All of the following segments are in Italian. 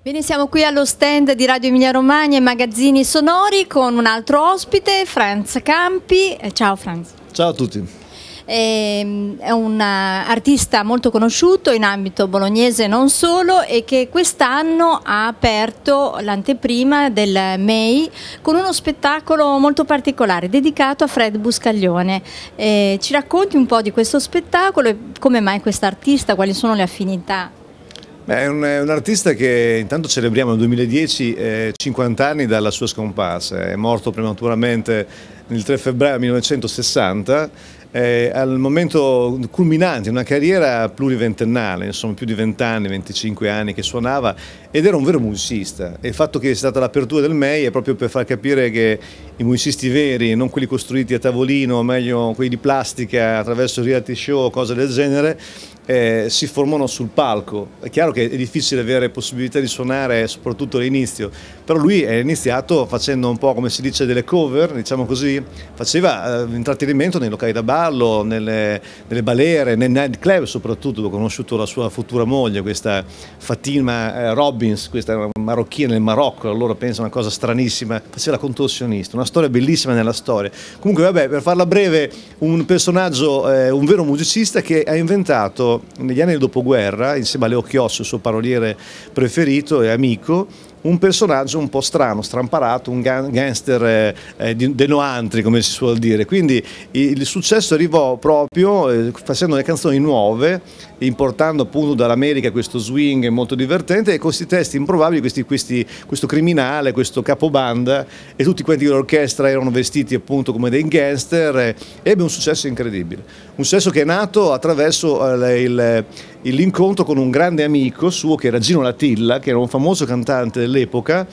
Bene, siamo qui allo stand di Radio Emilia Romagna e Magazzini Sonori con un altro ospite, Franz Campi. Eh, ciao Franz. Ciao a tutti. Ehm, è un eh, artista molto conosciuto in ambito bolognese non solo e che quest'anno ha aperto l'anteprima del MEI con uno spettacolo molto particolare dedicato a Fred Buscaglione. Eh, ci racconti un po' di questo spettacolo e come mai quest'artista, quali sono le affinità? è, un, è un, artista che intanto celebriamo nel 2010 eh, 50 anni dalla sua scomparsa, è morto prematuramente il 3 febbraio 1960 eh, al momento culminante, di una carriera pluriventennale, insomma più di 20 anni, 25 anni che suonava ed era un vero musicista e il fatto che sia stata l'apertura del MEI è proprio per far capire che i musicisti veri, non quelli costruiti a tavolino, o meglio quelli di plastica attraverso reality show o cose del genere, eh, si formano sul palco. È chiaro che è difficile avere possibilità di suonare soprattutto all'inizio, però lui è iniziato facendo un po' come si dice delle cover, diciamo così, faceva eh, intrattenimento nei locali da ballo, nelle, nelle balere, nel nightclub soprattutto, ho conosciuto la sua futura moglie, questa Fatima eh, Robbins, questa marocchina nel Marocco, allora pensa una cosa stranissima, faceva la contorsionista, una storia bellissima nella storia. Comunque vabbè, per farla breve, un personaggio, eh, un vero musicista che ha inventato negli anni del dopoguerra, insieme a Leo Chiosso, il suo paroliere preferito e amico, un personaggio un po' strano, stramparato, un gangster eh, eh denoantri come si suol dire, quindi il successo arrivò proprio eh, facendo le canzoni nuove, importando appunto dall'America questo swing molto divertente e con questi testi improbabili, questi, questi, questo criminale, questo capobanda e tutti quanti l'orchestra erano vestiti appunto come dei gangster, eh, ebbe un successo incredibile un sesso che è nato attraverso eh, eh, l'incontro con un grande amico suo che era Gino Latilla, che era un famoso cantante dell'epoca,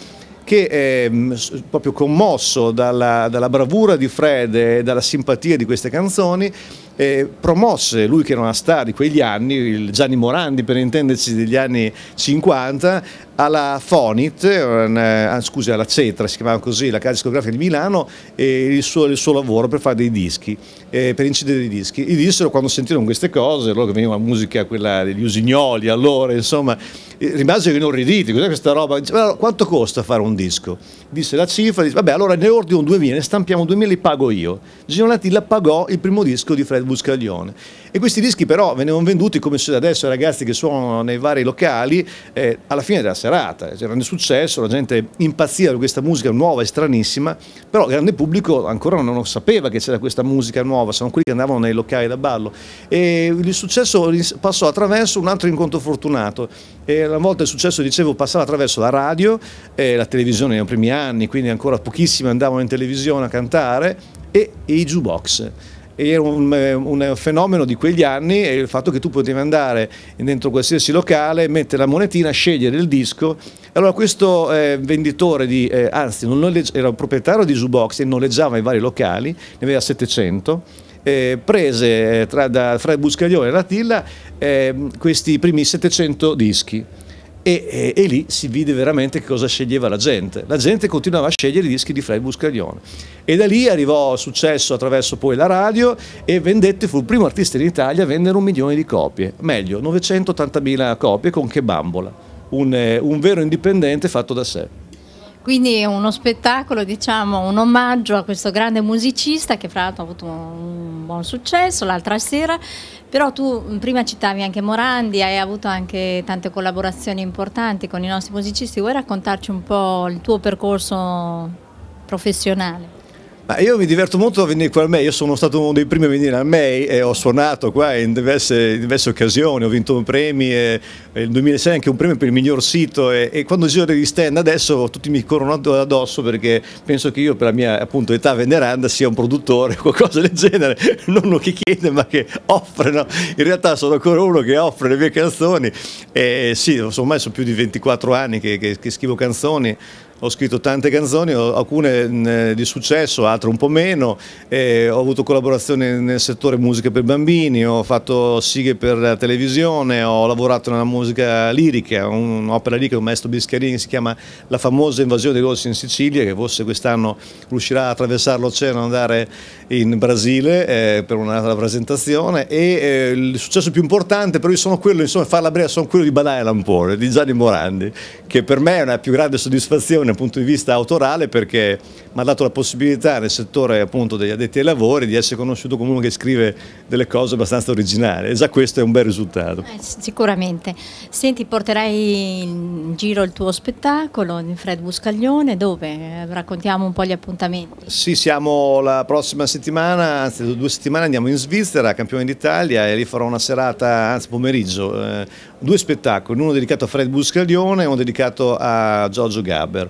che è ehm, proprio commosso dalla, dalla bravura di Fred e dalla simpatia di queste canzoni eh, promosse, lui che era una star di quegli anni, il Gianni Morandi per intenderci degli anni 50, alla Fonit, ah, scusi alla Cetra, si chiamava così, la casa discografica di Milano, e il suo, il suo lavoro per fare dei dischi, eh, per incidere dei dischi. I dissero quando sentirono queste cose, loro che veniva musica quella degli usignoli allora, insomma, rimasero inorriditi, cos'è questa roba? Dice, allora, quanto costa fare un disco? Disse la cifra, disse, vabbè allora ne ordino 2000, ne stampiamo 2000 li pago io. Gignolati la pagò il primo disco di Fred del Buscaglione. E questi dischi però venivano venduti come succede adesso ai ragazzi che suonano nei vari locali eh, alla fine della serata, c'era un successo, la gente impazziva per questa musica nuova e stranissima, però il grande pubblico ancora non sapeva che c'era questa musica nuova, sono quelli che andavano nei locali da ballo. E il successo passò attraverso un altro incontro fortunato. E una volta il successo, dicevo, passava attraverso la radio, eh, la televisione nei primi anni, quindi ancora pochissimi andavano in televisione a cantare, e, e i jukebox era un, eh, un, eh, fenomeno di quegli anni e il fatto che tu potevi andare dentro qualsiasi locale, mettere la monetina, scegliere il disco. Allora questo eh, venditore, di, eh, anzi era un proprietario di Zubox e noleggiava i vari locali, ne aveva 700, eh, prese eh, tra, da, fra Buscaglione e Latilla ehm, questi primi 700 dischi e, e, e, lì si vide veramente che cosa sceglieva la gente. La gente continuava a scegliere i dischi di Fred Buscaglione. E da lì arrivò successo attraverso poi la radio e vendette, fu il primo artista in Italia a vendere un milione di copie, meglio 980.000 copie con Che Bambola, un, eh, un vero indipendente fatto da sé. Quindi uno spettacolo, diciamo, un omaggio a questo grande musicista che fra l'altro ha avuto un buon successo l'altra sera, però tu prima citavi anche Morandi, hai avuto anche tante collaborazioni importanti con i nostri musicisti, vuoi raccontarci un po' il tuo percorso professionale? Ma io mi diverto molto a venire qua al MEI, io sono stato uno dei primi a venire al MEI e ho suonato qua in diverse, in diverse occasioni, ho vinto premi, e, nel 2006 anche un premio per il miglior sito e, e quando giro degli stand adesso tutti mi corrono addosso perché penso che io per la mia appunto, età veneranda sia un produttore o qualcosa del genere, non uno che chiede ma che offre, no? in realtà sono ancora uno che offre le mie canzoni e sì, ormai sono più di 24 anni che, che, che scrivo canzoni, ho scritto tante canzoni, alcune di successo, altre un po' meno, eh, ho avuto collaborazioni nel settore musica per bambini, ho fatto sighe per televisione, ho lavorato nella musica lirica, un'opera lirica di un maestro Biscarini si chiama La famosa invasione dei rossi in Sicilia, che forse quest'anno riuscirà a attraversare l'oceano e andare in Brasile eh, per un'altra presentazione e eh, il successo più importante per io sono quello, insomma, farla breve, sono quello di Balai Lampone, di Gianni Morandi, che per me è una più grande soddisfazione innovazione dal punto di vista autorale perché mi ha dato la possibilità nel settore appunto degli addetti ai lavori di essere conosciuto come uno che scrive delle cose abbastanza originali e già questo è un bel risultato. Eh, sicuramente. Senti, porterai in giro il tuo spettacolo in Fred Buscaglione, dove? Eh, raccontiamo un po' gli appuntamenti. Sì, siamo la prossima settimana, anzi due settimane andiamo in Svizzera, campione d'Italia e lì farò una serata, anzi pomeriggio, eh, due spettacoli, uno dedicato a Fred Buscaglione e uno dedicato a Giorgio Gabber.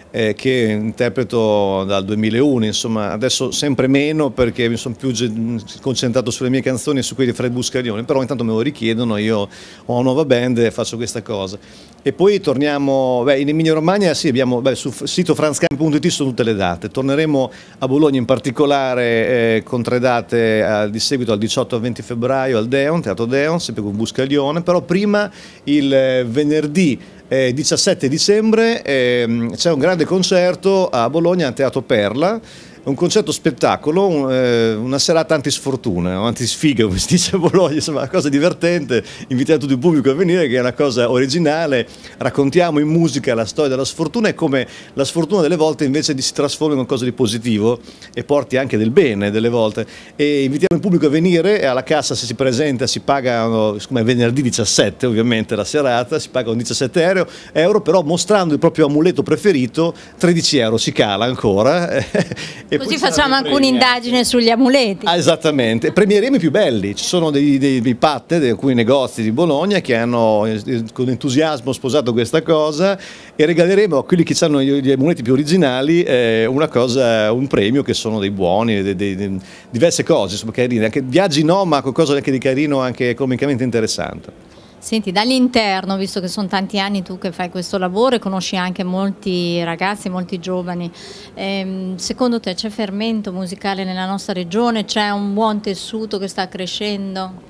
eh, che interpreto dal 2001, insomma adesso sempre meno perché mi sono più concentrato sulle mie canzoni e su quelle di Fred Buscaglione, però intanto me lo richiedono, io ho una nuova band e faccio questa cosa. E poi torniamo, beh, in Emilia Romagna sì, abbiamo, beh, sul sito franzcamp.it sono tutte le date, torneremo a Bologna in particolare eh, con tre date a, eh, di seguito al 18 al 20 febbraio al Deon, Teatro Deon, sempre con Buscaglione, però prima il eh, venerdì eh, 17 dicembre eh, c'è un grande grande concerto a Bologna al Teatro Perla un concerto spettacolo, eh, una serata antisfortuna, antisfiga come si dice a Bologna, insomma una cosa divertente, invitiamo tutto il pubblico a venire che è una cosa originale, raccontiamo in musica la storia della sfortuna e come la sfortuna delle volte invece si trasforma in qualcosa di positivo e porti anche del bene delle volte e invitiamo il pubblico a venire e alla cassa se si presenta si paga, siccome è venerdì 17 ovviamente la serata, si paga un 17 euro, euro però mostrando il proprio amuleto preferito 13 euro si cala ancora eh, e Così facciamo anche un'indagine sugli amuleti. Ah, esattamente, premieremo i più belli, ci sono dei, dei, dei patte di alcuni negozi di Bologna che hanno eh, con entusiasmo sposato questa cosa e regaleremo a quelli che hanno gli amuleti più originali eh, una cosa, un premio che sono dei buoni, dei, dei diverse cose, insomma, carine, anche viaggi no ma qualcosa anche di carino, anche economicamente interessante. Senti, dall'interno, visto che sono tanti anni tu che fai questo lavoro e conosci anche molti ragazzi, molti giovani, ehm, secondo te c'è fermento musicale nella nostra regione? C'è un buon tessuto che sta crescendo?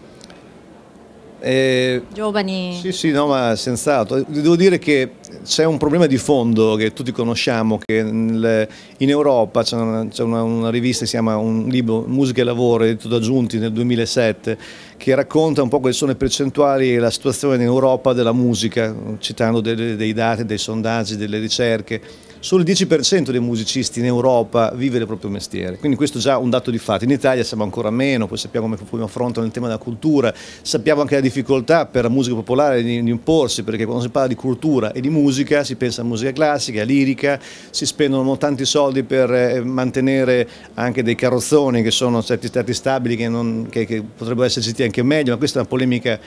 Eh, Giovani. Sì, sì, no, ma senz'altro. Devo dire che c'è un problema di fondo che tutti conosciamo, che nel, in Europa c'è una, una, una, rivista che si chiama un libro Musica e Lavoro, edito da Giunti nel 2007, che racconta un po' quali sono le percentuali e la situazione in Europa della musica, citando delle, dei dati, dei sondaggi, delle ricerche solo il 10% dei musicisti in Europa vive del proprio mestiere, quindi questo è già un dato di fatto. In Italia siamo ancora meno, poi sappiamo come affrontano il tema della cultura, sappiamo anche la difficoltà per la musica popolare di, di imporsi, perché quando si parla di cultura e di musica si pensa a musica classica, a lirica, si spendono tanti soldi per eh, mantenere anche dei carrozzoni che sono certi stati stabili, che, non, che, che potrebbero esserci anche meglio, ma questa è una polemica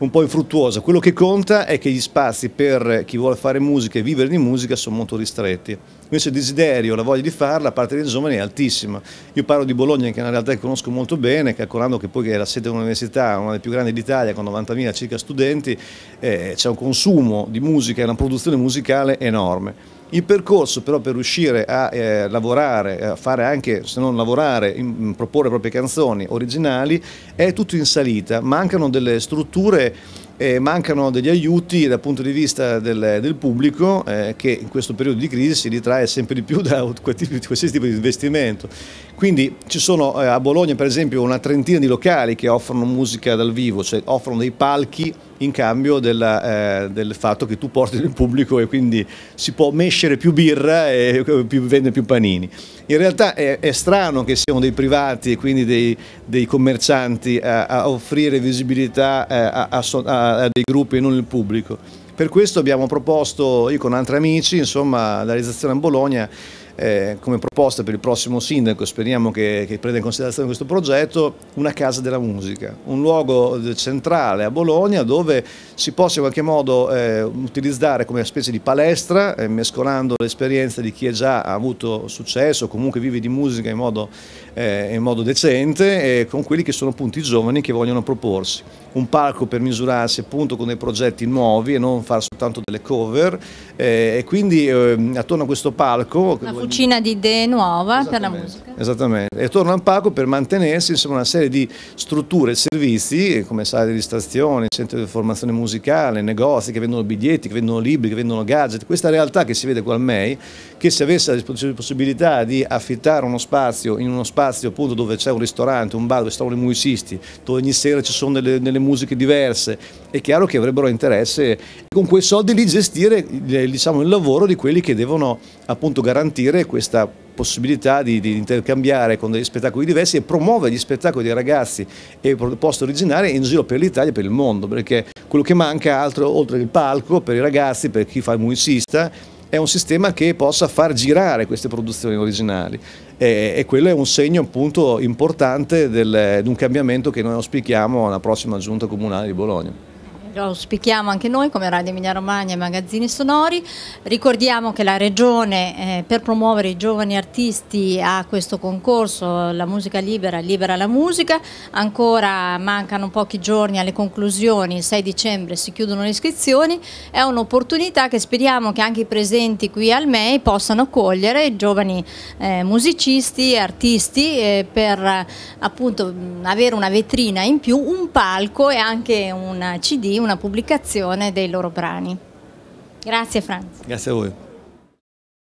un po' infruttuosa. Quello che conta è che gli spazi per chi vuole fare musica e vivere di musica sono molto ristretti invece il desiderio, la voglia di farla, a parte dei giovani, è altissima. Io parlo di Bologna, che è una realtà che conosco molto bene, calcolando che poi che è la sede dell'università, una delle più grandi d'Italia, con 90.000 circa studenti, eh, c'è un consumo di musica e una produzione musicale enorme. Il percorso però per riuscire a eh, lavorare, a fare anche, se non lavorare, in, proporre proprie canzoni originali, è tutto in salita, mancano delle strutture eh, mancano degli aiuti dal punto di vista del, del pubblico eh, che in questo periodo di crisi si ritrae sempre di più da qualsiasi tipo di investimento quindi ci sono eh, a Bologna per esempio una trentina di locali che offrono musica dal vivo, cioè offrono dei palchi in cambio della, eh, del fatto che tu porti nel pubblico e quindi si può mescere più birra e più, vende più panini. In realtà è, è, strano che siano dei privati e quindi dei, dei commercianti a, a, offrire visibilità eh, a, a, a dei gruppi e non il pubblico. Per questo abbiamo proposto, io con altri amici, insomma, la realizzazione a Bologna eh, come proposta per il prossimo sindaco, speriamo che, che, prenda in considerazione questo progetto, una casa della musica, un luogo centrale a Bologna dove si possa in qualche modo eh, utilizzare come una specie di palestra, eh, mescolando l'esperienza di chi è già avuto successo, comunque vive di musica in modo, eh, in modo decente, con quelli che sono appunto i giovani che vogliono proporsi. Un palco per misurarsi appunto con dei progetti nuovi e non fare soltanto delle cover eh, e quindi eh, attorno a questo palco... Una cucina di idee nuova per la musica. Esattamente, e attorno al palco per mantenersi insomma, una serie di strutture e servizi come sale di stazione, centro di formazione musicale, negozi che vendono biglietti, che vendono libri, che vendono gadget, questa realtà che si vede qua al MEI che se avesse la possibilità di affittare uno spazio in uno spazio appunto dove c'è un ristorante, un bar dove stanno i musicisti, dove ogni sera ci sono delle, delle musiche diverse, è chiaro che avrebbero interesse con quei soldi lì gestire eh, diciamo, il lavoro di quelli che devono appunto garantire questa possibilità di, di, intercambiare con degli spettacoli diversi e promuovere gli spettacoli dei ragazzi e proposte originarie in giro per l'Italia e per il mondo, perché quello che manca altro, oltre il palco per i ragazzi, per chi fa il musicista, è un sistema che possa far girare queste produzioni originali e, e quello è un segno appunto importante di un cambiamento che noi auspichiamo alla prossima giunta comunale di Bologna lo auspichiamo anche noi come Radio Emilia Romagna e Magazzini Sonori. Ricordiamo che la Regione eh, per promuovere i giovani artisti ha questo concorso La musica libera, libera la musica. Ancora mancano pochi giorni alle conclusioni, il 6 dicembre si chiudono le iscrizioni. È un'opportunità che speriamo che anche i presenti qui al MEI possano cogliere, i giovani eh, musicisti, artisti, eh, per appunto avere una vetrina in più, un palco e anche un CD, una pubblicazione dei loro brani. Grazie Franz. Grazie a voi.